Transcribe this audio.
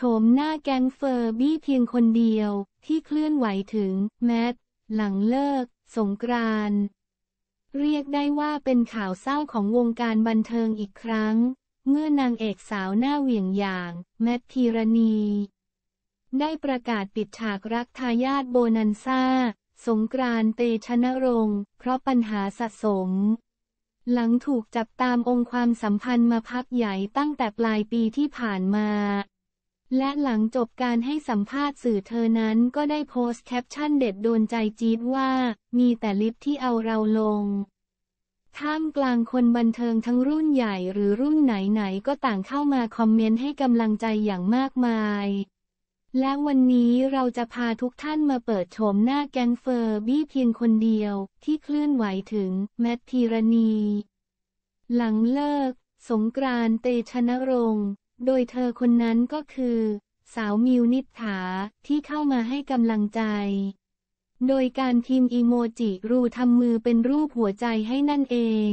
ชมหน้าแก๊งเฟอร์บี้เพียงคนเดียว ที่เคลื่อนไหวถึง แมท หลังเลิก สงกรานเรียกได้ว่าเป็นข่าวเศร้าของวงการบันเทิงอีกครั้ง เมื่อนางเอกสาวหน้าเหวี่ยงอย่าง แมทพีรณี ได้ประกาศปิดฉากรักทายาทโบนันซ่า สงกรานเตชนรงค์ เพราะปัญหาสะสม หลังถูกจับตามองความสัมพันธ์มาพักใหญ่ตั้งแต่ปลายปีที่ผ่านมาและหลังจบการให้สัมภาษณ์สื่อเธอนั้นก็ได้โพสต์แคปชั่นเด็ดโดนใจจี๊ดว่า มีแต่ลิฟที่เอาเราลงท่ามกลางคนบันเทิงทั้งรุ่นใหญ่หรือรุ่นไหนๆก็ต่างเข้ามาคอมเมนต์ให้กำลังใจอย่างมากมาย และวันนี้เราจะพาทุกท่านมาเปิดโฉมหน้าแกงเฟอร์บี้เพียงคนเดียว ที่เคลื่อนไหวถึง แมทพีรณี หลังเลิก สงกรานเตชนรงค์โดยเธอคนนั้นก็คือ สาวมิวนิษฐาที่เข้ามาให้กำลังใจ โดยการพิมพ์อีโมจิรูทำมือเป็นรูปหัวใจให้นั่นเอง